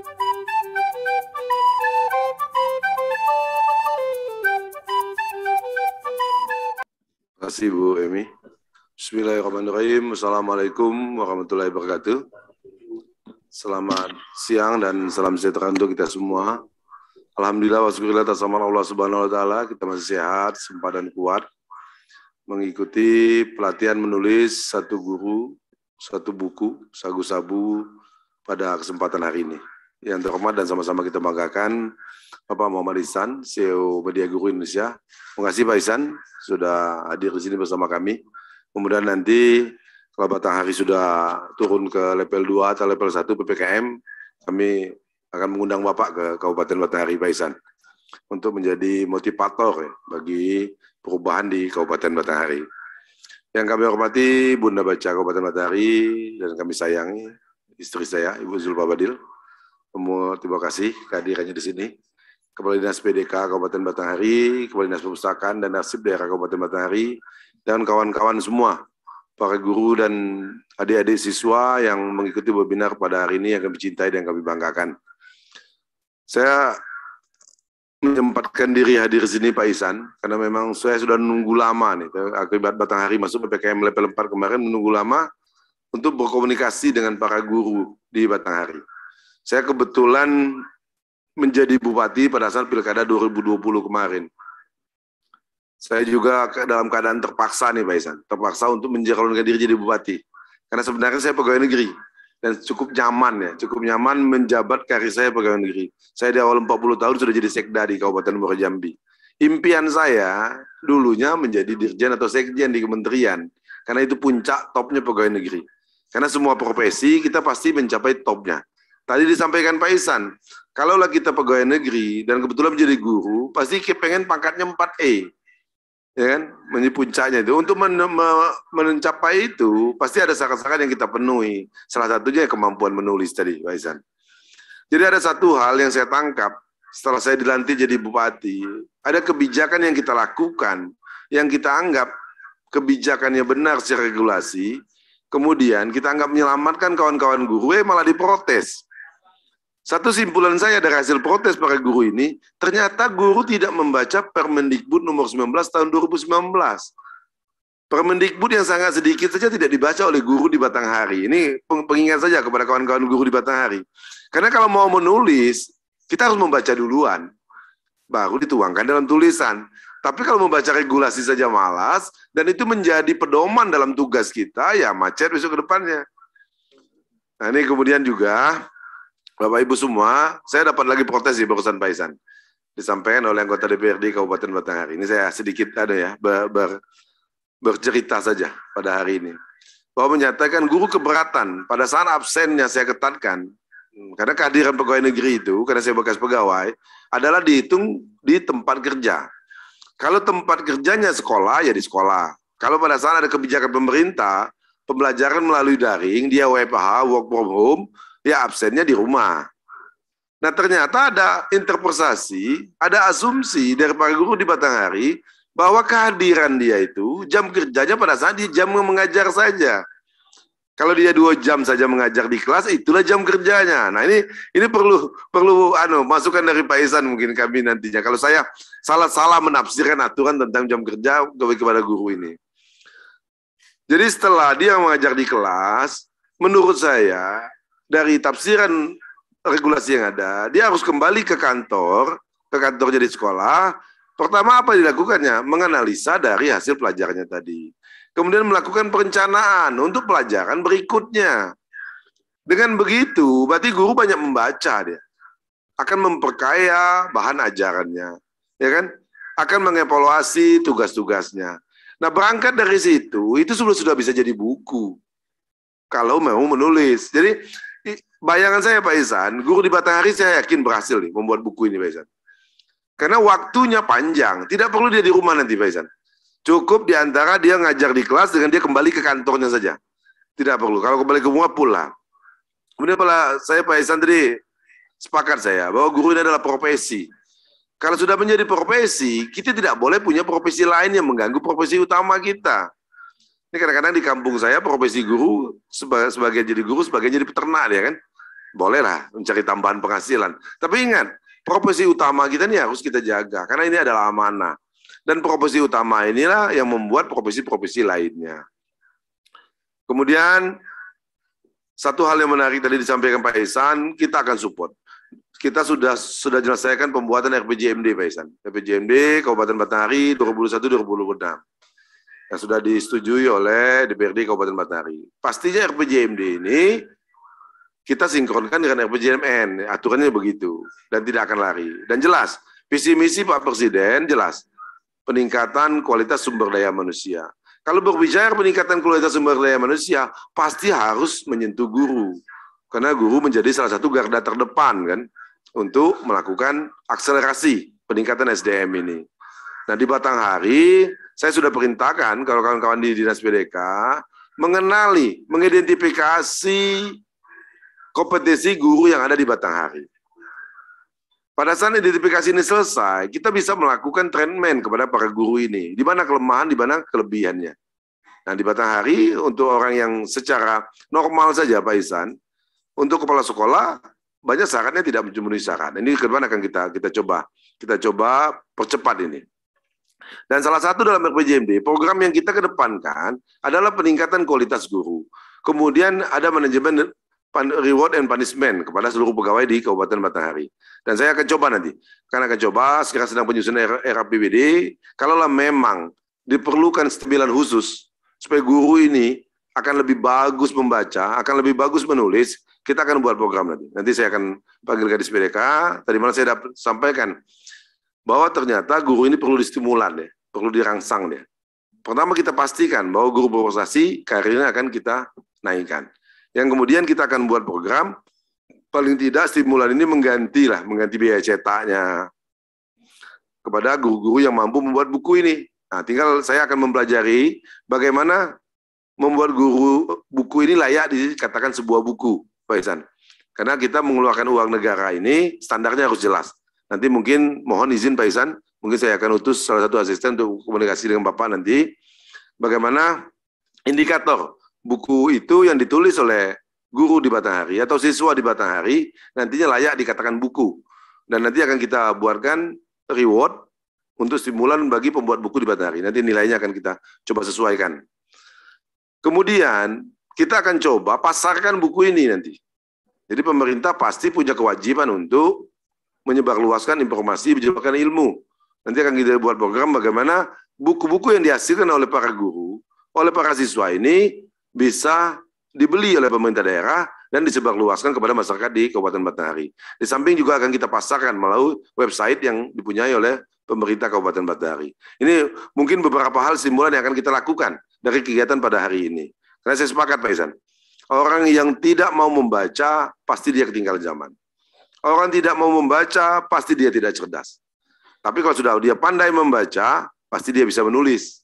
Terima kasih Bu Emi. Bismillahirrahmanirrahim. Assalamualaikum warahmatullahi wabarakatuh. Selamat siang dan salam sejahtera untuk kita semua. Alhamdulillah wasyukurillah tasamal Allah Subhanahu wa taala kita masih sehat, sempat dan kuat mengikuti pelatihan menulis satu guru, satu buku, sagu-sabu pada kesempatan hari ini yang terhormat dan sama-sama kita banggakan Bapak Muhammad Ihsan, CEO Media Guru Indonesia. Terima kasih Pak Ihsan sudah hadir di sini bersama kami. Kemudian nanti kalau hari sudah turun ke level 2 atau level 1 PPKM, kami akan mengundang Bapak ke Kabupaten Hari, Pak Ihsan untuk menjadi motivator ya, bagi perubahan di Kabupaten Hari. Yang kami hormati Bunda Baca Kabupaten Hari, dan kami sayangi istri saya Ibu Zulfa Badil, semua terima kasih kehadirannya di sini. Kepala Dinas PDK Kabupaten Batanghari, Kepala Dinas Perpustakaan dan Arsip Daerah Kabupaten Batanghari, dan kawan-kawan semua, para guru dan adik-adik siswa yang mengikuti webinar pada hari ini yang kami cintai dan kami banggakan. Saya menyempatkan diri hadir sini Pak Isan, karena memang saya sudah menunggu lama nih, akibat Batanghari masuk PPKM level 4 kemarin, menunggu lama untuk berkomunikasi dengan para guru di Batanghari. Saya kebetulan menjadi bupati pada saat pilkada 2020 kemarin. Saya juga dalam keadaan terpaksa nih Pak Isan, terpaksa untuk mencalonkan diri jadi bupati. Karena sebenarnya saya pegawai negeri dan cukup nyaman ya, cukup nyaman menjabat karir saya pegawai negeri. Saya di awal 40 tahun sudah jadi sekda di Kabupaten Muara Jambi. Impian saya dulunya menjadi dirjen atau sekjen di kementerian karena itu puncak topnya pegawai negeri. Karena semua profesi kita pasti mencapai topnya. Tadi disampaikan Pak Isan, lagi kita pegawai negeri dan kebetulan menjadi guru, pasti kita pengen pangkatnya 4E. Ya kan? Menjadi puncaknya itu. Untuk men mencapai itu, pasti ada syarat-syarat yang kita penuhi. Salah satunya kemampuan menulis tadi, Pak Isan. Jadi ada satu hal yang saya tangkap setelah saya dilantik jadi bupati, ada kebijakan yang kita lakukan, yang kita anggap kebijakannya benar secara regulasi, kemudian kita anggap menyelamatkan kawan-kawan guru, eh malah diprotes. Satu simpulan saya dari hasil protes para guru ini, ternyata guru tidak membaca Permendikbud nomor 19 tahun 2019. Permendikbud yang sangat sedikit saja tidak dibaca oleh guru di Batang Hari. Ini pengingat saja kepada kawan-kawan guru di Batang Hari. Karena kalau mau menulis, kita harus membaca duluan. Baru dituangkan dalam tulisan. Tapi kalau membaca regulasi saja malas, dan itu menjadi pedoman dalam tugas kita, ya macet besok ke depannya. Nah ini kemudian juga, Bapak Ibu semua, saya dapat lagi protes di barusan Paisan, Disampaikan oleh anggota DPRD Kabupaten Batanghari. Ini saya sedikit ada ya, ber, ber, bercerita saja pada hari ini. Bahwa menyatakan guru keberatan pada saat absennya saya ketatkan, hmm, karena kehadiran pegawai negeri itu, karena saya bekas pegawai, adalah dihitung di tempat kerja. Kalau tempat kerjanya sekolah, ya di sekolah. Kalau pada saat ada kebijakan pemerintah, pembelajaran melalui daring, dia WFH, work from home, ya absennya di rumah. Nah ternyata ada interpretasi, ada asumsi dari para guru di batang hari bahwa kehadiran dia itu jam kerjanya pada saat di jam mengajar saja. Kalau dia dua jam saja mengajar di kelas, itulah jam kerjanya. Nah ini ini perlu perlu anu masukan dari Pak Isan mungkin kami nantinya. Kalau saya salah-salah menafsirkan aturan tentang jam kerja kepada guru ini. Jadi setelah dia mengajar di kelas, menurut saya dari tafsiran regulasi yang ada, dia harus kembali ke kantor, ke kantor jadi sekolah. Pertama apa dilakukannya? Menganalisa dari hasil pelajarannya tadi. Kemudian melakukan perencanaan untuk pelajaran berikutnya. Dengan begitu, berarti guru banyak membaca dia. Akan memperkaya bahan ajarannya. Ya kan? Akan mengevaluasi tugas-tugasnya. Nah, berangkat dari situ, itu sudah sudah bisa jadi buku. Kalau mau menulis. Jadi, bayangan saya Pak Isan, guru di Batanghari saya yakin berhasil nih membuat buku ini Pak Isan. Karena waktunya panjang, tidak perlu dia di rumah nanti Pak Isan. Cukup diantara dia ngajar di kelas dengan dia kembali ke kantornya saja. Tidak perlu. Kalau kembali ke rumah pulang. Kemudian pula saya Pak Isan tadi sepakat saya bahwa guru ini adalah profesi. Kalau sudah menjadi profesi, kita tidak boleh punya profesi lain yang mengganggu profesi utama kita. Ini kadang-kadang di kampung saya profesi guru sebagai, sebagai jadi guru, sebagai jadi peternak ya kan bolehlah mencari tambahan penghasilan. Tapi ingat, profesi utama kita ini harus kita jaga karena ini adalah amanah. Dan profesi utama inilah yang membuat profesi-profesi lainnya. Kemudian satu hal yang menarik tadi disampaikan Pak Ihsan, kita akan support. Kita sudah sudah menyelesaikan pembuatan RPJMD Pak Ihsan. RPJMD Kabupaten Batanghari 2021-2026 yang sudah disetujui oleh DPRD Kabupaten Batari Pastinya RPJMD ini kita sinkronkan dengan RPJMN, aturannya begitu, dan tidak akan lari. Dan jelas, visi misi Pak Presiden jelas, peningkatan kualitas sumber daya manusia. Kalau berbicara peningkatan kualitas sumber daya manusia, pasti harus menyentuh guru. Karena guru menjadi salah satu garda terdepan kan untuk melakukan akselerasi peningkatan SDM ini. Nah di batang hari saya sudah perintahkan kalau kawan-kawan di Dinas PDK mengenali, mengidentifikasi kompetisi guru yang ada di Batang Hari. Pada saat identifikasi ini selesai, kita bisa melakukan trendman kepada para guru ini. Di mana kelemahan, di mana kelebihannya. Nah, di Batang Hari, untuk orang yang secara normal saja, Pak Isan, untuk kepala sekolah banyak syaratnya tidak memenuhi syarat. Ini ke depan akan kita kita coba kita coba percepat ini. Dan salah satu dalam RPJMD, program yang kita kedepankan adalah peningkatan kualitas guru. Kemudian ada manajemen reward and punishment kepada seluruh pegawai di Kabupaten Matahari. Dan saya akan coba nanti. Karena akan coba, sekarang sedang penyusunan RAPBD, kalaulah memang diperlukan stabilan khusus, supaya guru ini akan lebih bagus membaca, akan lebih bagus menulis, kita akan buat program nanti. Nanti saya akan panggil gadis PDK, tadi malam saya dapat sampaikan, bahwa ternyata guru ini perlu distimulan ya, perlu dirangsang ya. Pertama kita pastikan bahwa guru berprestasi karirnya akan kita naikkan yang kemudian kita akan buat program paling tidak stimulan ini mengganti lah mengganti biaya cetaknya kepada guru-guru yang mampu membuat buku ini. Nah, tinggal saya akan mempelajari bagaimana membuat guru buku ini layak dikatakan sebuah buku, Pak Ihsan. Karena kita mengeluarkan uang negara ini standarnya harus jelas. Nanti mungkin mohon izin Pak Ihsan, mungkin saya akan utus salah satu asisten untuk komunikasi dengan Bapak nanti bagaimana indikator buku itu yang ditulis oleh guru di Batanghari atau siswa di Batanghari nantinya layak dikatakan buku. Dan nanti akan kita buatkan reward untuk stimulan bagi pembuat buku di Batanghari. Nanti nilainya akan kita coba sesuaikan. Kemudian kita akan coba pasarkan buku ini nanti. Jadi pemerintah pasti punya kewajiban untuk menyebarluaskan informasi, menyebarkan ilmu. Nanti akan kita buat program bagaimana buku-buku yang dihasilkan oleh para guru, oleh para siswa ini bisa dibeli oleh pemerintah daerah dan disebarluaskan kepada masyarakat di Kabupaten Batanghari. Di samping juga akan kita pasarkan melalui website yang dipunyai oleh pemerintah Kabupaten Batanghari. Ini mungkin beberapa hal simulan yang akan kita lakukan dari kegiatan pada hari ini. Karena saya sepakat Pak Isan, orang yang tidak mau membaca pasti dia ketinggalan zaman. Orang tidak mau membaca pasti dia tidak cerdas. Tapi kalau sudah dia pandai membaca, pasti dia bisa menulis.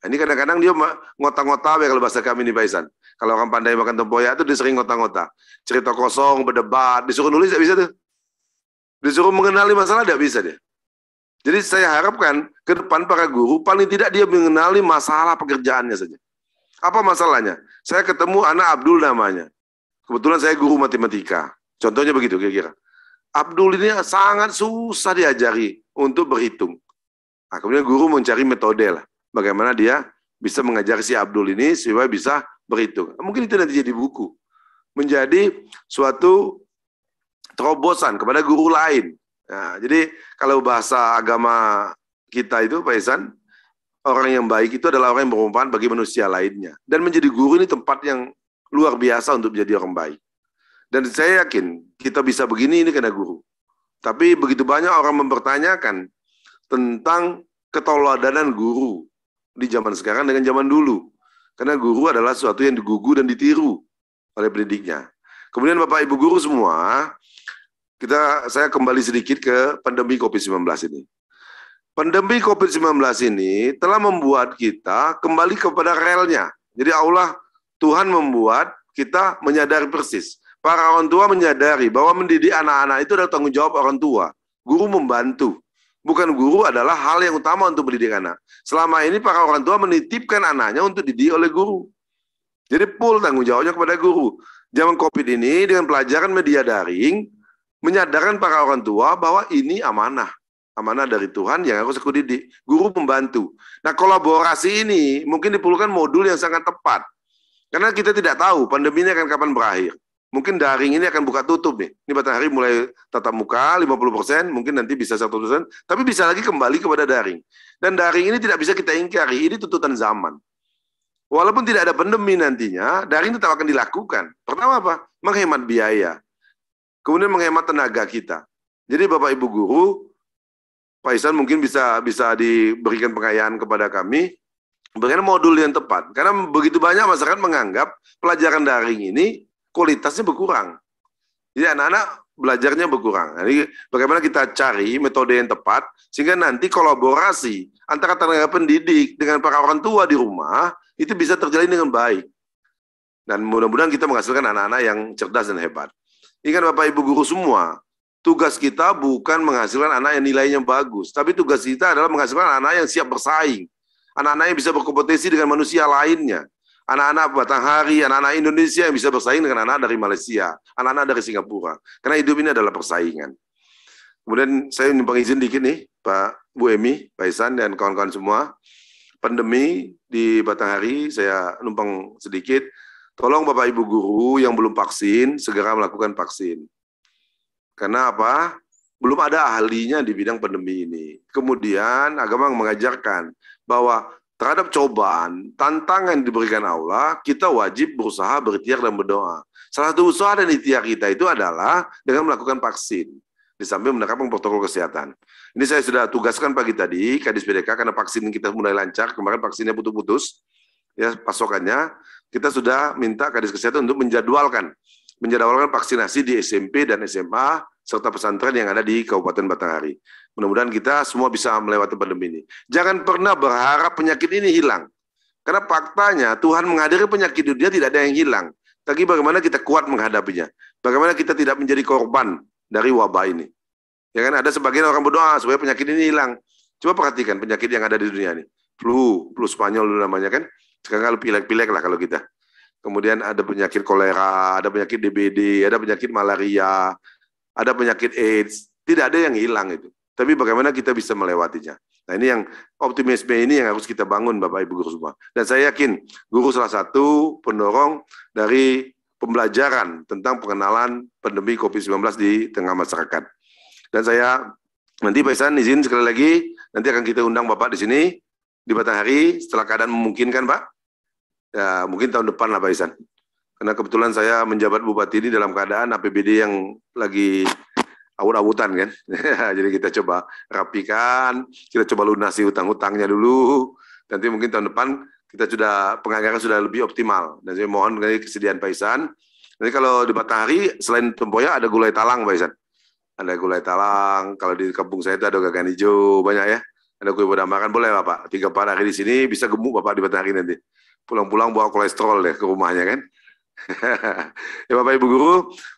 Nah, ini kadang-kadang dia ngota-ngota ya kalau bahasa kami ini Paisan. Kalau orang pandai makan tempoyak itu dia sering ngota-ngota. Cerita kosong, berdebat, disuruh nulis tidak bisa tuh. Disuruh mengenali masalah tidak bisa dia. Jadi saya harapkan ke depan para guru paling tidak dia mengenali masalah pekerjaannya saja. Apa masalahnya? Saya ketemu anak Abdul namanya. Kebetulan saya guru matematika. Contohnya begitu kira-kira. Abdul ini sangat susah diajari untuk berhitung. Nah, kemudian guru mencari metode lah bagaimana dia bisa mengajar si Abdul ini supaya bisa berhitung. Mungkin itu nanti jadi buku. Menjadi suatu terobosan kepada guru lain. Nah, jadi kalau bahasa agama kita itu, Pak Isan, orang yang baik itu adalah orang yang bermanfaat bagi manusia lainnya. Dan menjadi guru ini tempat yang luar biasa untuk menjadi orang baik. Dan saya yakin kita bisa begini ini karena guru. Tapi begitu banyak orang mempertanyakan tentang ketoladanan guru di zaman sekarang dengan zaman dulu. Karena guru adalah sesuatu yang digugu dan ditiru oleh pendidiknya. Kemudian Bapak Ibu guru semua, kita saya kembali sedikit ke pandemi Covid-19 ini. Pandemi Covid-19 ini telah membuat kita kembali kepada relnya. Jadi Allah Tuhan membuat kita menyadari persis. Para orang tua menyadari bahwa mendidik anak-anak itu adalah tanggung jawab orang tua. Guru membantu. Bukan guru adalah hal yang utama untuk mendidik anak. Selama ini para orang tua menitipkan anaknya untuk dididik oleh guru. Jadi full tanggung jawabnya kepada guru. Zaman COVID ini dengan pelajaran media daring, menyadarkan para orang tua bahwa ini amanah. Amanah dari Tuhan yang harus aku didik. Guru membantu. Nah kolaborasi ini mungkin diperlukan modul yang sangat tepat. Karena kita tidak tahu pandemi ini akan kapan berakhir mungkin daring ini akan buka tutup nih. Ini matahari mulai tatap muka 50%, mungkin nanti bisa 100 persen, tapi bisa lagi kembali kepada daring. Dan daring ini tidak bisa kita ingkari, ini tuntutan zaman. Walaupun tidak ada pandemi nantinya, daring tetap akan dilakukan. Pertama apa? Menghemat biaya. Kemudian menghemat tenaga kita. Jadi Bapak Ibu guru, Pak Isan mungkin bisa bisa diberikan pengayaan kepada kami Bagaimana modul yang tepat. Karena begitu banyak masyarakat menganggap pelajaran daring ini kualitasnya berkurang. Jadi anak-anak belajarnya berkurang. Jadi bagaimana kita cari metode yang tepat sehingga nanti kolaborasi antara tenaga pendidik dengan para orang tua di rumah itu bisa terjadi dengan baik. Dan mudah-mudahan kita menghasilkan anak-anak yang cerdas dan hebat. Ingat Bapak Ibu guru semua, tugas kita bukan menghasilkan anak yang nilainya bagus, tapi tugas kita adalah menghasilkan anak yang siap bersaing. Anak-anak yang bisa berkompetisi dengan manusia lainnya anak-anak Batanghari, anak-anak Indonesia yang bisa bersaing dengan anak-anak dari Malaysia, anak-anak dari Singapura. Karena hidup ini adalah persaingan. Kemudian saya ingin izin dikit nih, Pak Bu Emi, Pak Isan, dan kawan-kawan semua. Pandemi di Batanghari, saya numpang sedikit. Tolong Bapak Ibu guru yang belum vaksin, segera melakukan vaksin. Karena apa? Belum ada ahlinya di bidang pandemi ini. Kemudian agama mengajarkan bahwa terhadap cobaan, tantangan yang diberikan Allah, kita wajib berusaha berikhtiar dan berdoa. Salah satu usaha dan ikhtiar kita itu adalah dengan melakukan vaksin di samping menerapkan protokol kesehatan. Ini saya sudah tugaskan pagi tadi Kadis PDK karena vaksin kita mulai lancar, kemarin vaksinnya putus-putus ya pasokannya, kita sudah minta Kadis Kesehatan untuk menjadwalkan menjadwalkan vaksinasi di SMP dan SMA serta pesantren yang ada di Kabupaten Batanghari. Mudah-mudahan kita semua bisa melewati pandemi ini. Jangan pernah berharap penyakit ini hilang. Karena faktanya Tuhan menghadiri penyakit dunia tidak ada yang hilang. Tapi bagaimana kita kuat menghadapinya. Bagaimana kita tidak menjadi korban dari wabah ini. Ya kan ada sebagian orang berdoa supaya penyakit ini hilang. Coba perhatikan penyakit yang ada di dunia ini. Flu, flu Spanyol dulu namanya kan. Sekarang kalau pilek-pilek lah kalau kita. Kemudian ada penyakit kolera, ada penyakit DBD, ada penyakit malaria, ada penyakit AIDS, tidak ada yang hilang itu. Tapi bagaimana kita bisa melewatinya? Nah ini yang optimisme ini yang harus kita bangun Bapak Ibu Guru semua. Dan saya yakin guru salah satu pendorong dari pembelajaran tentang pengenalan pandemi COVID-19 di tengah masyarakat. Dan saya nanti Pak Isan izin sekali lagi, nanti akan kita undang Bapak di sini di Batanghari setelah keadaan memungkinkan Pak. Ya, mungkin tahun depan lah Pak Isan. Karena kebetulan saya menjabat bupati ini dalam keadaan APBD yang lagi awut-awutan kan. Jadi kita coba rapikan, kita coba lunasi utang-utangnya dulu. Nanti mungkin tahun depan kita sudah penganggaran sudah lebih optimal. Dan saya mohon dari kesediaan Pak Isan. Nanti kalau di Batanghari selain tempoyak ada gulai talang Pak Isan. Ada gulai talang, kalau di kampung saya itu ada gagang hijau banyak ya. Ada kue bodam makan boleh Bapak. Tiga empat hari di sini bisa gemuk Bapak di Batanghari nanti. Pulang-pulang bawa kolesterol deh ke rumahnya kan. ya Bapak Ibu Guru,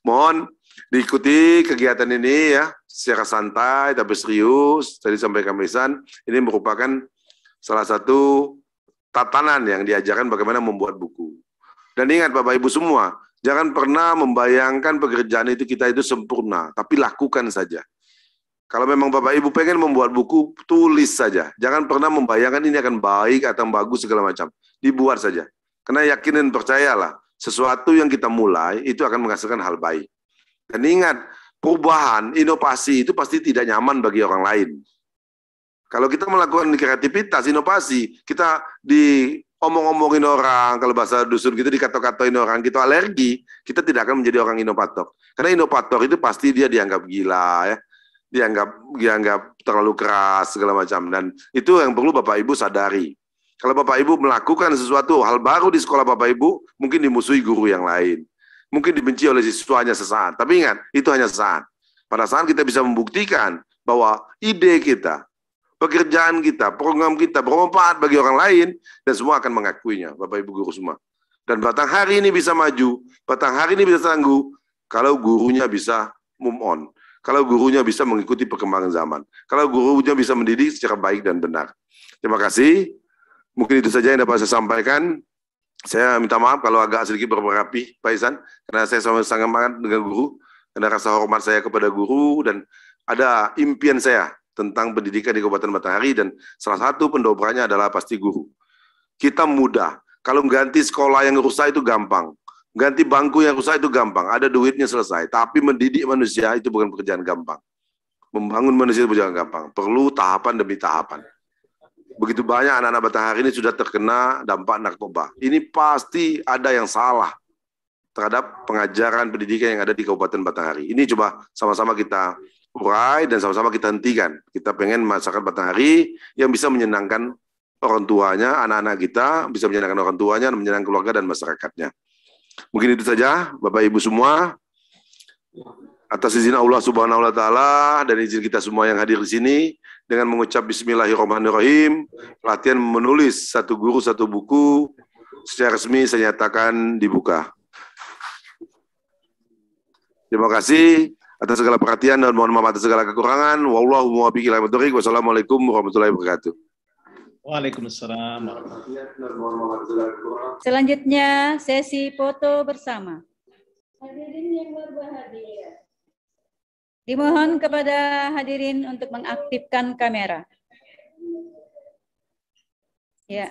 mohon diikuti kegiatan ini ya secara santai tapi serius. Tadi sampai Kamisan, ini merupakan salah satu tatanan yang diajarkan bagaimana membuat buku. Dan ingat Bapak Ibu semua, jangan pernah membayangkan pekerjaan itu kita itu sempurna, tapi lakukan saja. Kalau memang Bapak Ibu pengen membuat buku, tulis saja. Jangan pernah membayangkan ini akan baik atau bagus segala macam. Dibuat saja. Karena yakin dan percayalah, sesuatu yang kita mulai itu akan menghasilkan hal baik. Dan ingat, perubahan, inovasi itu pasti tidak nyaman bagi orang lain. Kalau kita melakukan kreativitas, inovasi, kita di omong-omongin orang, kalau bahasa dusun gitu dikato-katoin orang, kita alergi, kita tidak akan menjadi orang inovator. Karena inovator itu pasti dia dianggap gila ya, dianggap dianggap terlalu keras segala macam dan itu yang perlu Bapak Ibu sadari. Kalau Bapak Ibu melakukan sesuatu hal baru di sekolah Bapak Ibu, mungkin dimusuhi guru yang lain. Mungkin dibenci oleh siswanya sesaat. Tapi ingat, itu hanya sesaat. Pada saat kita bisa membuktikan bahwa ide kita, pekerjaan kita, program kita bermanfaat bagi orang lain, dan semua akan mengakuinya, Bapak Ibu Guru semua. Dan batang hari ini bisa maju, batang hari ini bisa tangguh, kalau gurunya bisa move on. Kalau gurunya bisa mengikuti perkembangan zaman. Kalau gurunya bisa mendidik secara baik dan benar. Terima kasih. Mungkin itu saja yang dapat saya sampaikan. Saya minta maaf kalau agak sedikit berberapi, Pak Isan, karena saya sama sangat banget dengan guru, karena rasa hormat saya kepada guru, dan ada impian saya tentang pendidikan di Kabupaten Matahari, dan salah satu pendobranya adalah pasti guru. Kita mudah. Kalau ganti sekolah yang rusak itu gampang. Ganti bangku yang rusak itu gampang. Ada duitnya selesai. Tapi mendidik manusia itu bukan pekerjaan gampang membangun manusia itu pekerjaan gampang. Perlu tahapan demi tahapan. Begitu banyak anak-anak hari ini sudah terkena dampak narkoba. Ini pasti ada yang salah terhadap pengajaran pendidikan yang ada di Kabupaten Batanghari. Ini coba sama-sama kita urai dan sama-sama kita hentikan. Kita pengen masyarakat Hari yang bisa menyenangkan orang tuanya, anak-anak kita, bisa menyenangkan orang tuanya, menyenangkan keluarga dan masyarakatnya. Mungkin itu saja, Bapak Ibu semua atas izin Allah Subhanahu wa taala dan izin kita semua yang hadir di sini dengan mengucap bismillahirrahmanirrahim latihan menulis satu guru satu buku secara resmi saya nyatakan dibuka. Terima kasih atas segala perhatian dan mohon maaf atas segala kekurangan. Wallahu muwaffiq ila Wassalamualaikum warahmatullahi wabarakatuh. Waalaikumsalam. Selanjutnya sesi foto bersama. Hadirin yang berbahagia. Dimohon kepada hadirin untuk mengaktifkan kamera. Ya.